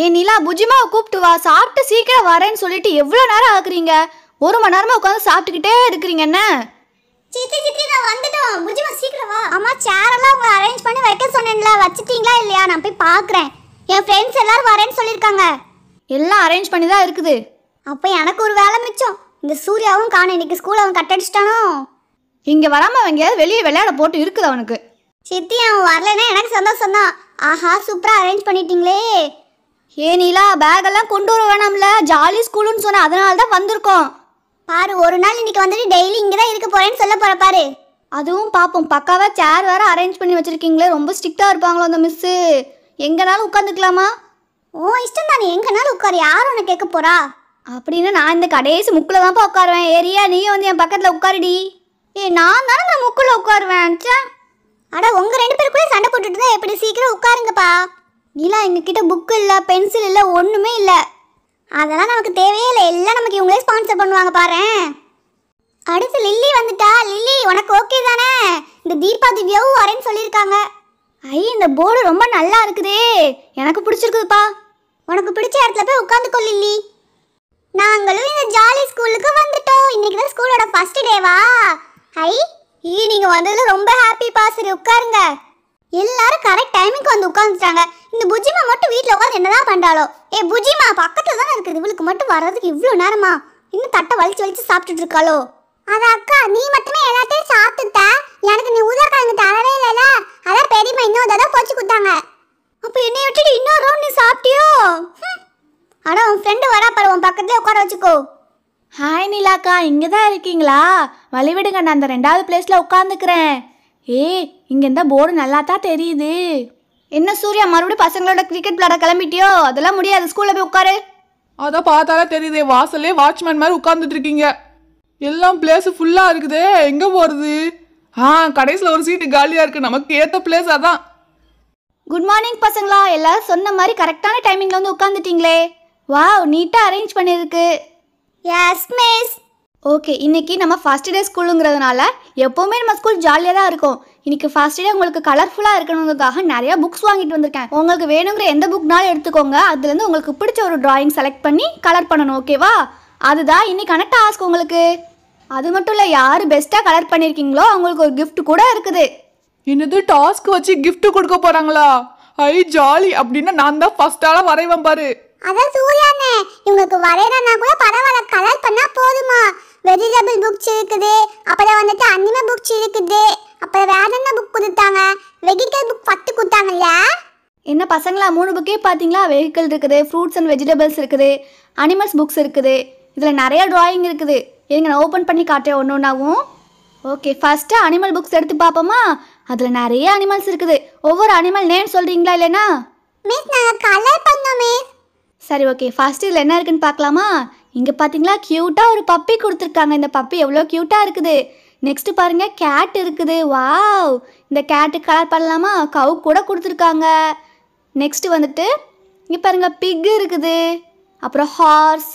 ஏன் நிலா புஜிமாவை கூப்பிட்டு வா சாப்பிட்டு சீக்கிரம் வரேன்னு சொல்லிட்டு எவ்வளோ நேரம் ஆகுறீங்க ஒரு மணி நேரமாக உட்காந்து சாப்பிட்டுக்கிட்டே இருக்கிறீங்க என்ன சித்தி சித்தி நான் வந்துட்டோம் புஜிமா சீக்கிரம் வா அம்மா சேரெல்லாம் உங்களை அரேஞ்ச் பண்ணி வைக்க சொன்னேன்ல வச்சுட்டீங்களா இல்லையா நான் போய் பார்க்குறேன் என் ஃப்ரெண்ட்ஸ் எல்லாரும் வரேன்னு சொல்லியிருக்காங்க எல்லாம் அரேஞ்ச் பண்ணி தான் இருக்குது அப்போ எனக்கு ஒரு வேலை மிச்சம் இந்த சூர்யாவும் காண இன்னைக்கு ஸ்கூல் அவன் கட் அடிச்சிட்டானோ இங்கே வராமல் அவன் எங்கேயாவது வெளியே விளையாட போட்டு இருக்குது அவனுக்கு சித்தி அவன் வரலைன்னா எனக்கு சந்தோஷம் தான் ஆஹா சூப்பராக அரேஞ்ச் பண்ணிட்டீங்களே ஏ நிலா பேகெல்லாம் கொண்டு வர வேணாம்ல ஜாலி ஸ்கூலுன்னு சொன்ன அதனால தான் வந்திருக்கோம் பாரு ஒரு நாள் இன்னைக்கு வந்துட்டு டெய்லி இங்கே தான் இருக்க போறேன்னு சொல்ல போற பாரு அதுவும் பார்ப்போம் பக்காவா சேர் வேற அரேஞ்ச் பண்ணி வச்சிருக்கீங்களே ரொம்ப ஸ்ட்ரிக்டா இருப்பாங்களோ அந்த மிஸ்ஸு எங்கனாலும் உட்காந்துக்கலாமா ஓ இஷ்டம் தானே எங்கனாலும் உட்காரு யார் உன கேட்க போறா அப்படின்னு நான் இந்த கடைசி முக்கில் தான்ப்பா உட்காருவேன் ஏரியா நீயும் வந்து என் பக்கத்தில் உட்காருடி ஏ நான் தானே நான் முக்கில் உட்காருவேன் அட உங்கள் ரெண்டு பேருக்குள்ளே சண்டை போட்டுட்டு தான் எப்படி சீக்கிரம் உட்காருங்கப்பா நிலா எங்ககிட்ட புக்கு இல்லை பென்சில் இல்லை ஒன்றுமே இல்லை அதெல்லாம் நமக்கு தேவையே இல்லை எல்லாம் நமக்கு இவங்களே ஸ்பான்சர் பண்ணுவாங்க பாரு அடுத்து லில்லி வந்துட்டா லில்லி உனக்கு ஓகே தானே இந்த தீபா திவ்யாவும் வரேன்னு சொல்லியிருக்காங்க ஐ இந்த போர்டு ரொம்ப நல்லா இருக்குது எனக்கு பிடிச்சிருக்குதுப்பா உனக்கு பிடிச்ச இடத்துல போய் உட்காந்துக்கோ லில்லி நாங்களும் இந்த ஜாலி ஸ்கூலுக்கு வந்துட்டோம் இன்னைக்கு தான் ஸ்கூலோட ஃபர்ஸ்ட் டேவா ஐ ஈ நீங்கள் வந்ததில் ரொம்ப ஹாப்பிப்பா சரி உட்காருங்க எல்லாரும் கரெக்ட் டைமுக்கு வந்து உட்காந்துட்டாங்க இந்த புஜிமா மட்டும் வீட்டில் உட்காந்து என்னதான் பண்ணுறாளோ ஏ புஜிமா பக்கத்தில் தானே இருக்குது இவளுக்கு மட்டும் வர்றதுக்கு இவ்வளோ நேரமா இன்னும் தட்டை வலிச்சு வலிச்சு சாப்பிட்டுட்டு இருக்காளோ அது அக்கா நீ மட்டுமே எல்லாத்தையும் சாப்பிட்டுட்ட எனக்கு நீ கிழங்கு தரவே இல்லைல அதான் பெரியம்மா இன்னொரு தடவை போச்சு கொடுத்தாங்க அப்போ என்னை விட்டுட்டு இன்னொரு ரவுண்ட் நீ சாப்பிட்டியோ ஆனால் உன் ஃப்ரெண்டு வரா பாரு உன் பக்கத்துலேயே உட்கார வச்சுக்கோ ஹாய் நிலாக்கா இங்கே தான் இருக்கீங்களா வழிவிடுங்க நான் அந்த ரெண்டாவது பிளேஸில் உட்காந்துக்கிறேன் ஏய் இங்கே இருந்தால் போர்டு நல்லா தான் தெரியுது என்ன சூர்யா மறுபடியும் பசங்களோட கிரிக்கெட் விளையாட கிளம்பிட்டியோ அதெல்லாம் முடியாது ஸ்கூலில் போய் உட்காரு அதான் பார்த்தாலே தெரியுது வாசலே வாட்ச்மேன் மாதிரி உட்காந்துட்டு இருக்கீங்க எல்லாம் பிளேஸ் ஃபுல்லாக இருக்குது எங்கே போகிறது ஆ கடைசியில் ஒரு சீட்டு காலியாக இருக்குது நமக்கு ஏற்ற பிளேஸ் அதான் குட் மார்னிங் பசங்களா எல்லாரும் சொன்ன மாதிரி கரெக்டான டைமிங்கில் வந்து உட்காந்துட்டீங்களே வாவ் நீட்டாக அரேஞ்ச் பண்ணியிருக்கு எஸ் மிஸ் ஓகே இன்னைக்கு நம்ம ஃபர்ஸ்ட் டே ஸ்கூலுங்கிறதுனால எப்போவுமே நம்ம ஸ்கூல் ஜாலியாக தான் இருக்கும் இன்னைக்கு ஃபர்ஸ்ட் டே உங்களுக்கு கலர்ஃபுல்லாக இருக்கணுங்கிறதுக்காக நிறையா புக்ஸ் வாங்கிட்டு வந்திருக்கேன் உங்களுக்கு வேணுங்கிற எந்த புக்னாலும் எடுத்துக்கோங்க அதுலேருந்து உங்களுக்கு பிடிச்ச ஒரு ட்ராயிங் செலக்ட் பண்ணி கலர் பண்ணணும் ஓகேவா அதுதான் கனெக்ட் டாஸ்க் உங்களுக்கு அது மட்டும் இல்லை யார் பெஸ்ட்டாக கலர் பண்ணியிருக்கீங்களோ அவங்களுக்கு ஒரு கிஃப்ட் கூட இருக்குது என்னது டாஸ்க் வச்சு கிஃப்ட் கொடுக்க போறாங்களா ஐ ஜாலி அப்படின்னா நான் தான் ஃபஸ்ட்டால வரைவேன் பாரு அதான் சூர்யாண்ணே இவங்களுக்கு வரையறனா கூட பரவாயில்ல கலர் பண்ணா போதுமா வெஜிடபிள் புக்ஸ் இருக்குது அப்புறம் வந்துட்டு அனிமே புக்ஸ் இருக்குது அப்புறம் வேற என்ன புக் கொடுத்தாங்க வெஹிக்கல் புக் பத்து இல்லையா என்ன பசங்களா மூணு புக்கே பார்த்தீங்களா வெஹிக்கிள் இருக்குது ஃப்ரூட்ஸ் அண்ட் வெஜிடபிள்ஸ் இருக்குது அனிமல்ஸ் புக்ஸ் இருக்குது இதில் நிறைய ட்ராயிங் இருக்குது ஏங்க நான் ஓப்பன் பண்ணி காட்டுறேன் ஒன்று ஒன்றாவும் ஓகே ஃபஸ்ட்டு அனிமல் புக்ஸ் எடுத்து பார்ப்போமா அதில் நிறைய அனிமல்ஸ் இருக்குது ஒவ்வொரு அனிமல் நேம் சொல்கிறீங்களா இல்லைனா மிஸ் நாங்கள் கலர் பண்ணோம் சரி ஓகே ஃபஸ்ட்டு இதில் என்ன இருக்குன்னு பார்க்கலாமா இங்கே பார்த்தீங்களா க்யூட்டாக ஒரு பப்பி கொடுத்துருக்காங்க இந்த பப்பி எவ்வளோ க்யூட்டாக இருக்குது நெக்ஸ்ட்டு பாருங்கள் கேட் இருக்குது வாவ் இந்த கேட்டு கலர் பண்ணலாமா கவு கூட கொடுத்துருக்காங்க நெக்ஸ்ட்டு வந்துட்டு இங்கே பாருங்கள் பிக் இருக்குது அப்புறம் ஹார்ஸ்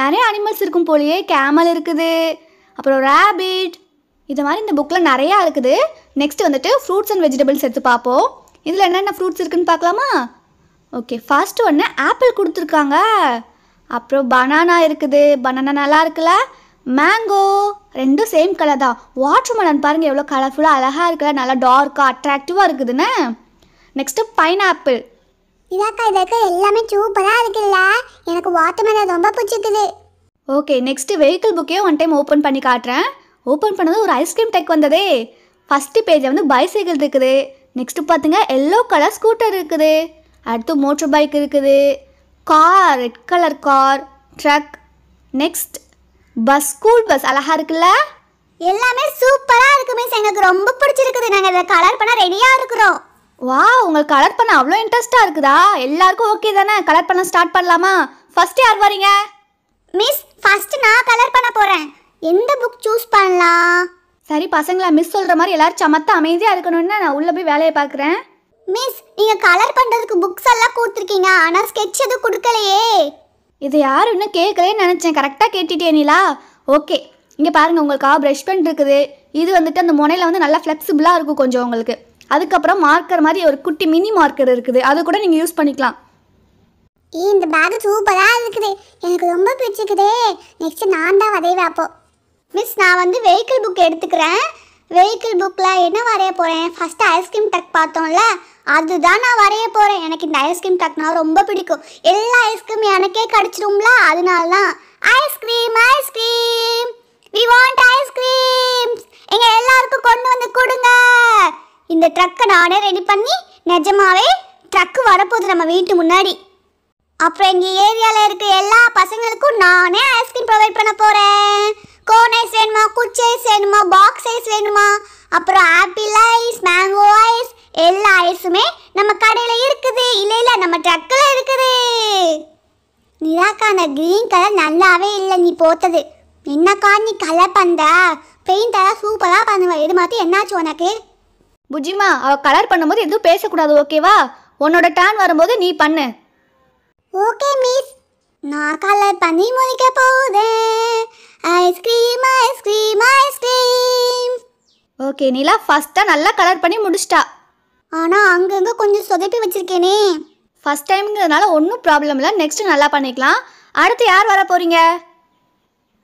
நிறைய அனிமல்ஸ் இருக்கும் போலயே கேமல் இருக்குது அப்புறம் ரேபிட் இது மாதிரி இந்த புக்கில் நிறையா இருக்குது நெக்ஸ்ட் வந்துட்டு ஃப்ரூட்ஸ் அண்ட் வெஜிடபிள்ஸ் எடுத்து பார்ப்போம் இதில் என்னென்ன ஃப்ரூட்ஸ் இருக்குன்னு பார்க்கலாமா ஓகே ஃபர்ஸ்ட் ஒன்று ஆப்பிள் கொடுத்துருக்காங்க அப்புறம் பனானா இருக்குது பனானா நல்லா இருக்குல்ல மேங்கோ ரெண்டும் சேம் கலர் தான் வாட்ருமெலன் பாருங்கள் எவ்வளோ கலர்ஃபுல்லாக அழகாக இருக்குல்ல நல்லா டார்க்காக அட்ராக்டிவாக இருக்குதுன்னு நெக்ஸ்ட்டு பைனாப்பிள் இதாக்கா இதாக்கா எல்லாமே சூப்பராக இருக்குல்ல எனக்கு வாட்டர்மெலன் ரொம்ப பிடிச்சிருக்குது ஓகே நெக்ஸ்ட்டு வெஹிக்கிள் புக்கையும் ஒன் டைம் ஓப்பன் பண்ணி காட்டுறேன் ஓப்பன் பண்ணது ஒரு ஐஸ்கிரீம் டெக் வந்ததே ஃபஸ்ட்டு பேஜில் வந்து பைசைக்கிள் இருக்குது நெக்ஸ்ட்டு பார்த்துங்க எல்லோ கலர் ஸ்கூட்டர் இருக்குது அடுத்து மோட்ரு பைக் இருக்குது car red colour car truck next bus school bus அழகாக இருக்குல்ல எல்லாமே சூப்பராக இருக்கு மிஸ் எனக்கு ரொம்ப பிடிச்சிருக்குது நாங்கள் இத கலர் பண்ண ரெடியாக இருக்கிறோம் வா உங்களுக்கு கலர் பண்ண அவ்வளோ இன்ட்ரெஸ்ட்டாக இருக்குதா எல்லாருக்கும் ஓகே தானே கலர் பண்ண ஸ்டார்ட் பண்ணலாமா ஃபர்ஸ்ட் யார் வரீங்க மிஸ் ஃபர்ஸ்ட் நான் கலர் பண்ண போகிறேன் எந்த புக் சூஸ் பண்ணலாம் சரி பசங்களா மிஸ் சொல்கிற மாதிரி எல்லாரும் சமத்த அமைதியாக இருக்கணும்னு நான் உள்ளே போய் வேலையை பார்க்குறேன் மிஸ் நீங்கள் கலர் பண்ணுறதுக்கு புக்ஸ் எல்லாம் கொடுத்துருக்கீங்க ஆனால் ஸ்கெட்ச் எதுவும் கொடுக்கலையே இது யாரும் இன்னும் கேட்கலே நினச்சேன் கரெக்டாக கேட்டுட்டே நீலா ஓகே இங்கே பாருங்கள் உங்களுக்கு ப்ரஷ் பண்ணிருக்குது இருக்குது இது வந்துட்டு அந்த முனையில் வந்து நல்லா ஃப்ளெக்சிபிளாக இருக்கும் கொஞ்சம் உங்களுக்கு அதுக்கப்புறம் மார்க்கர் மாதிரி ஒரு குட்டி மினி மார்க்கர் இருக்குது அது கூட நீங்கள் யூஸ் பண்ணிக்கலாம் ஏ இந்த பேக் சூப்பராக இருக்குது எனக்கு ரொம்ப பிடிச்சிருக்குதே நெக்ஸ்ட் நான் தான் வரைவேன் அப்போ மிஸ் நான் வந்து வெஹிக்கிள் புக் எடுத்துக்கிறேன் வெஹிக்கிள் புக்கில் என்ன வரைய போகிறேன் ஃபஸ்ட்டு ஐஸ்கிரீம் டக் பார்த்தோம்ல அதுதான் நான் வரைய போகிறேன் எனக்கு இந்த ஐஸ்கிரீம் டக்னா ரொம்ப பிடிக்கும் எல்லா ஐஸ்கிரீம் எனக்கே கிடச்சிரும்ல அதனால தான் ice cream ice cream we want ice cream எங்கள் எல்லாருக்கும் கொண்டு வந்து கொடுங்க இந்த ட்ரக்கை நானே ரெடி பண்ணி நிஜமாவே ட்ரக்கு வரப்போகுது நம்ம வீட்டு முன்னாடி அப்புறம் எங்கள் ஏரியாவில் இருக்க எல்லா பசங்களுக்கும் நானே ஐஸ்கிரீம் ப்ரொவைட் பண்ண போகிறேன் கோன் ஐஸ் வேணுமா குச்சி ஐஸ் வேணுமா பாக்ஸ் ஐஸ் வேணுமா அப்புறம் ஆப்பிள் ஐஸ் மேங்கோ ஐஸ் எல்லா ஐஸுமே நம்ம கடையில் இருக்குது இல்லை இல்லை நம்ம ட்ரக்கில் இருக்குது நிராக்கா க்ரீன் கலர் நல்லாவே இல்லை நீ போத்தது என்னக்கா நீ கலர் பண்ணுற பெயிண்டெல்லாம் சூப்பராக பண்ணுவேன் இது மாதிரி என்னாச்சு உனக்கு புஜிமா அவள் கலர் பண்ணும்போது எதுவும் பேசக்கூடாது ஓகேவா உன்னோட டேர்ன் வரும்போது நீ பண்ணு ஓகே மிஸ் நான் கலர் பண்ணி ஓகே நிலா ஃபஸ்ட்டாக நல்லா கலர் பண்ணி முடிச்சிட்டா ஆனால் அங்கங்கே கொஞ்சம் சொதப்பி வச்சிருக்கேனே ஃபஸ்ட் டைம்ங்கிறதுனால ஒன்றும் ப்ராப்ளம் இல்லை நெக்ஸ்ட்டு நல்லா பண்ணிக்கலாம் அடுத்து யார் வர போகிறீங்க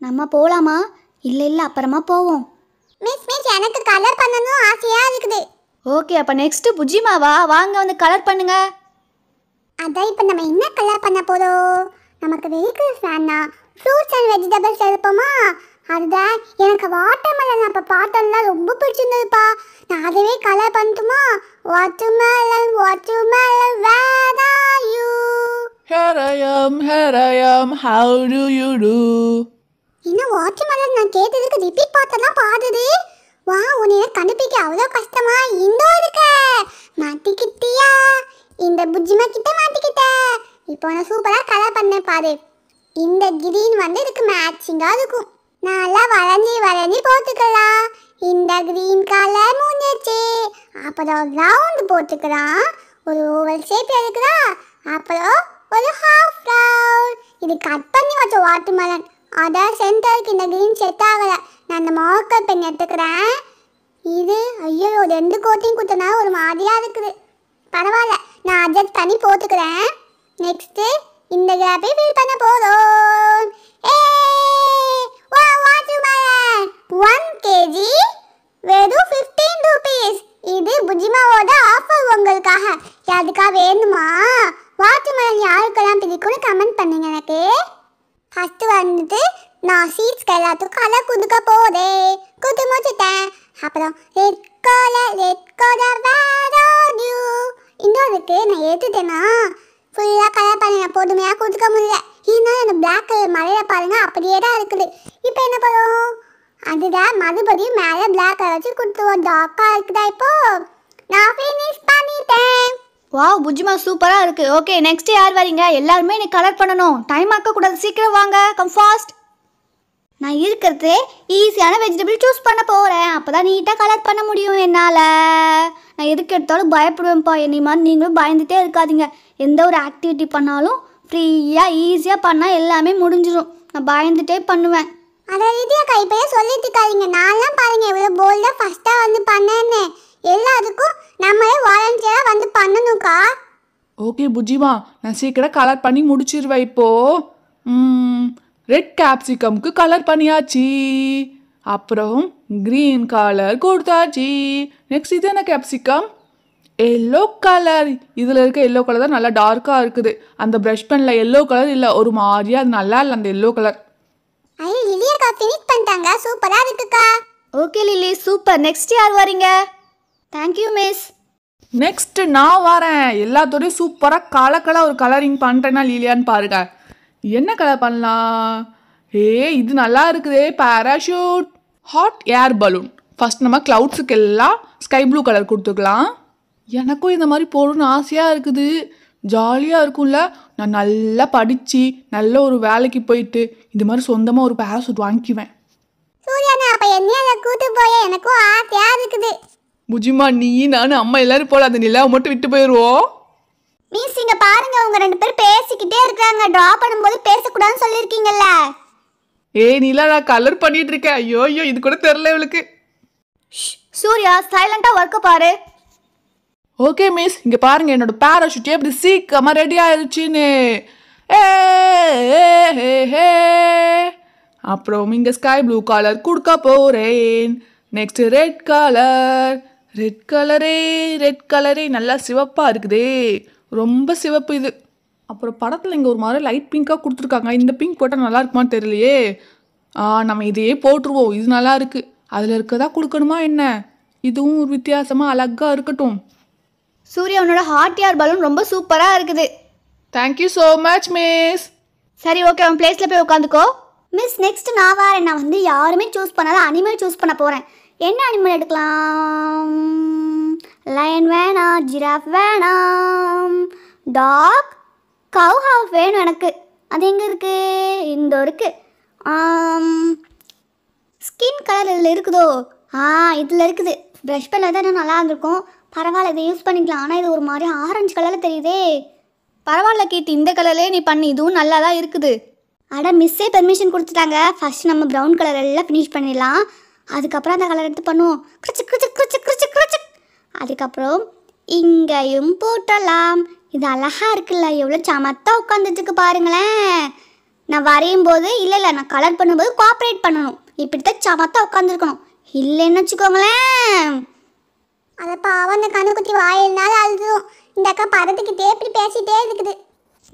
நம்ம போகலாமா இல்லை இல்லை அப்புறமா போவோம் மிஸ் மிஸ் எனக்கு கலர் பண்ணணும் ஆசையாக இருக்குது ஓகே அப்போ நெக்ஸ்ட்டு புஜிமாவா வாங்க வந்து கலர் பண்ணுங்க அதான் இப்போ நம்ம என்ன கலர் பண்ண போதோ நமக்கு வெஹிக்கிள்ஸ் வேணா ஃப்ரூட்ஸ் அண்ட் வெஜிடபிள்ஸ் எடுப்போமா அதுதான் எனக்கு வாட்டர் மெலன் அப்போ பாட்டெல்லாம் ரொம்ப பிடிச்சிருந்ததுப்பா நான் அதுவே கலர் பண்ணட்டுமா watermelon watermelon where are you here I am here I am how do you do என்ன வாட்டர் மெலன் நான் கேட்டதுக்கு ரிப்பீட் பார்த்தெல்லாம் பாடுது வா உன்னை கண்டுபிடிக்க அவ்வளோ கஷ்டமா இன்னும் இருக்க மாட்டிக்கிட்டியா இந்த புஜ்ஜிமா கிட்ட மாட்டிக்கிட்ட இப்போ நான் சூப்பராக கலர் பண்ணேன் பாரு இந்த கிரீன் வந்து இதுக்கு மேட்சிங்காக இருக்கும் நல்லா வளைஞ்சி வளைஞ்சி போட்டுக்கலாம் இந்த க்ரீன் கலர் முடிஞ்சிச்சு அப்புறம் ரவுண்டு போட்டுக்கலாம் ஒரு ஓவல் ஷேப் எடுக்கிறா அப்புறம் ஒரு ஹாஃப் ரவுண்ட் இது கட் பண்ணி வச்ச வாட்டர்மெலன் அதான் சென்டருக்கு இந்த க்ரீன் செட் ஆகலை நான் இந்த மார்க்கர் பென் எடுத்துக்கிறேன் இது ஐயோ ரெண்டு கோட்டையும் கொடுத்தனா ஒரு மாதிரியாக இருக்குது பரவாயில்ல நான் அட்ஜஸ்ட் பண்ணி போட்டுக்கிறேன் நெக்ஸ்ட்டு இந்த கேப்பை ஃபில் பண்ண போதும் ஏ பண்ணுங்க எனக்கு ஃபஸ்ட்டு வந்துட்டு நான் சீட்ஸ்க்கு எல்லாத்துக்கும் கலர் குதுக்க போதே குத்து முடிச்சுட்டேன் அப்புறம் ரெட் கலர் ரெட் கலர் வேறு இன்னொருக்கு நான் எடுத்துட்டேன்னா ஃபுல்லாக கலர் பாருங்க பொறுமையாக குதுக்க முடியல இன்னும் அந்த பிளாக் கலர் மலையில் பாருங்கள் அப்படியே தான் இருக்குது இப்போ என்ன பண்ணும் அதுதான் மறுபடியும் மேலே பிளாக் கலர் வச்சு கொடுத்துருவோம் டாக்காக இருக்குதா இப்போ நான் ஃபினிஷ் பண்ணிட்டேன் வா புஜ்மா சூப்பராக இருக்குது ஓகே நெக்ஸ்ட் யார் வரீங்க எல்லாருமே நீ கலர் பண்ணணும் டைம் ஆக்கக்கூடாது சீக்கிரம் வாங்க கம் ஃபாஸ்ட் நான் இருக்கிறதே ஈஸியான வெஜிடபிள் சூஸ் பண்ண போகிறேன் அப்போ தான் நீட்டாக கலர் பண்ண முடியும் என்னால் நான் எதுக்கு எடுத்தாலும் பயப்படுவேன்ப்பா என்னை மாதிரி நீங்களும் பயந்துகிட்டே இருக்காதீங்க எந்த ஒரு ஆக்டிவிட்டி பண்ணாலும் ஃப்ரீயாக ஈஸியாக பண்ணால் எல்லாமே முடிஞ்சிடும் நான் பயந்துகிட்டே பண்ணுவேன் அதை ரீதியாக கைப்பையே சொல்லிட்டு இருக்காதிங்க நான்லாம் பாருங்கள் எவ்வளோ போல்டாக ஃபஸ்ட்டாக வந்து பண்ணேன்னு எல்லாத்துக்கும் நம்மளே வாலண்டியரா வந்து பண்ணணும்க்கா ஓகே புஜிவா நான் சீக்கிரம் கலர் பண்ணி முடிச்சிருவேன் இப்போ ரெட் கேப்சிகம்க்கு கலர் பண்ணியாச்சு அப்புறம் கிரீன் கலர் கொடுத்தாச்சு நெக்ஸ்ட் இது என்ன கேப்சிகம் எல்லோ கலர் இதில் இருக்க எல்லோ கலர் தான் நல்லா டார்க்காக இருக்குது அந்த ப்ரஷ் பண்ணில் எல்லோ கலர் இல்லை ஒரு மாதிரியாக அது நல்லா இல்லை அந்த எல்லோ கலர் ஐயோ லிலியக்கா ஃபினிஷ் பண்ணிட்டாங்க சூப்பராக இருக்குக்கா ஓகே லிலி சூப்பர் நெக்ஸ்ட் யார் வரீங்க தேங்க்யூ மிஸ் நெக்ஸ்ட் நான் வரேன் எல்லாத்தோடையும் சூப்பராக கலக்கலாக ஒரு கலரிங் பண்ணுறேன்னா இல்லையான்னு பாருங்க என்ன கலர் பண்ணலாம் ஏ இது நல்லா இருக்குதே parachute hot air balloon first நம்ம க்ளவுட்ஸுக்கு எல்லாம் ஸ்கை ப்ளூ கலர் கொடுத்துக்கலாம் எனக்கும் இந்த மாதிரி போகணுன்னு ஆசையாக இருக்குது ஜாலியாக இருக்கும்ல நான் நல்லா படித்து நல்ல ஒரு வேலைக்கு போயிட்டு இந்த மாதிரி சொந்தமாக ஒரு பேராசூட் வாங்கிக்குவேன் சூர்யா அப்போ என்ன கூட்டு போய் எனக்கும் ஆசையாக இருக்குது முஜிமா நீ நானும் அம்மா எல்லாரும் போல அந்த நிலாவை மட்டும் விட்டு போயிடுவோம் மிஸ் இங்க பாருங்க உங்க ரெண்டு பேரும் பேசிக்கிட்டே இருக்காங்க டிரா பண்ணும்போது பேசக்கூடாதுன்னு சொல்லியிருக்கீங்கல்ல ஏய் நிலா நான் கலர் பண்ணிட்டு இருக்கேன் ஐயோ ஐயோ இது கூட தெரியல இவளுக்கு சூர்யா சைலண்டா ஒர்க்க பாரு ஓகே மிஸ் இங்க பாருங்க என்னோட பேராஷூட் எப்படி சீக்கிரமா ரெடி ஆயிடுச்சுன்னு அப்புறம் இங்க ஸ்கை ப்ளூ கலர் கொடுக்க போறேன் நெக்ஸ்ட் ரெட் கலர் ரெட் கலரே ரெட் கலரே நல்லா சிவப்பாக இருக்குதே ரொம்ப சிவப்பு இது அப்புறம் படத்தில் இங்கே ஒரு மாதிரி லைட் பிங்க்காக கொடுத்துருக்காங்க இந்த பிங்க் போட்டால் நல்லா இருக்குமான்னு தெரியலையே நம்ம இதையே போட்டுருவோம் இது நல்லா இருக்குது அதில் இருக்கதா கொடுக்கணுமா என்ன இதுவும் ஒரு வித்தியாசமாக அழகாக இருக்கட்டும் சூர்யாவனோட ஹார்ட் ஏர் பலூன் ரொம்ப சூப்பராக இருக்குது தேங்க்யூ ஸோ மச் மிஸ் சரி ஓகே அவன் பிளேஸில் போய் உட்காந்துக்கோ மிஸ் நெக்ஸ்ட் நான் வரேன் நான் வந்து யாருமே சூஸ் பண்ணாத அனிமல் சூஸ் பண்ண போகிறேன் என்ன அனிமல் எடுக்கலாம் லயன் வேணாம் ஜிராஃப் வேணாம் டாக் கவ் ஹாஃப் வேணும் எனக்கு அது எங்கே இருக்குது இந்த இருக்குது ஸ்கின் கலர் இதில் இருக்குதோ ஆ இதில் இருக்குது ப்ரஷ் பண்ணால் தான் நல்லா இருந்திருக்கும் பரவாயில்ல இதை யூஸ் பண்ணிக்கலாம் ஆனால் இது ஒரு மாதிரி ஆரஞ்சு கலரில் தெரியுதே பரவாயில்ல கேட்டு இந்த கலர்லேயே நீ பண்ணி இதுவும் நல்லா தான் இருக்குது அட மிஸ்ஸே பெர்மிஷன் கொடுத்துட்டாங்க ஃபஸ்ட் நம்ம ப்ரௌன் கலர் எல்லாம் ஃபினிஷ் பண்ணிடலாம் அதுக்கப்புறம் அந்த கலர் எடுத்து பண்ணுவோம் கிரிச்சு கிரிச்சு கிரிச்சு கிரிச்சு கிரிச்சு அதுக்கப்புறம் இங்கேயும் போட்டலாம் இது அழகாக இருக்குல்ல எவ்வளோ சமத்தாக உட்காந்துச்சுக்கு பாருங்களேன் நான் வரையும் போது இல்லை இல்லை நான் கலர் பண்ணும்போது கோஆப்ரேட் பண்ணணும் இப்படி தான் சமத்தாக உட்காந்துருக்கணும் இல்லைன்னு வச்சுக்கோங்களேன் அதை பாவம் அந்த கண்ணு குத்தி வாயினால அழுதும் இந்த அக்கா பதத்துக்கிட்டே இப்படி பேசிட்டே இருக்குது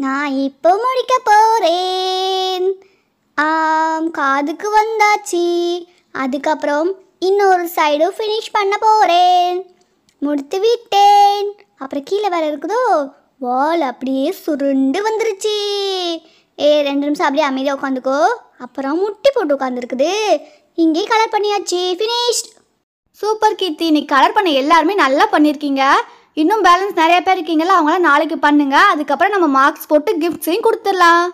நான் இப்போ முடிக்க போகிறேன் ஆம் காதுக்கு வந்தாச்சு அதுக்கப்புறம் இன்னொரு சைடும் ஃபினிஷ் பண்ண போகிறேன் முடித்து விட்டேன் அப்புறம் கீழே வேறு இருக்குதோ வால் அப்படியே சுருண்டு வந்துருச்சு ஏ ரெண்டு நிமிஷம் அப்படியே அமைதியாக உட்காந்துக்கோ அப்புறம் முட்டி போட்டு உட்காந்துருக்குது இங்கேயே கலர் பண்ணியாச்சு ஃபினிஷ்ட் சூப்பர் கீர்த்தி இன்னைக்கு கலர் பண்ண எல்லாருமே நல்லா பண்ணியிருக்கீங்க இன்னும் பேலன்ஸ் நிறைய பேர் இருக்கீங்களா அவங்களாம் நாளைக்கு பண்ணுங்க அதுக்கப்புறம் நம்ம மார்க்ஸ் போட்டு கிஃப்ட்ஸையும் கொடுத்துடலாம்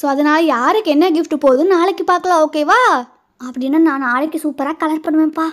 ஸோ அதனால் யாருக்கு என்ன கிஃப்ட் போகுதுன்னு நாளைக்கு பார்க்கலாம் ஓகேவா அப்படின்னா நான் நாளைக்கு சூப்பராக கலர் பண்ணுவேன்ப்பா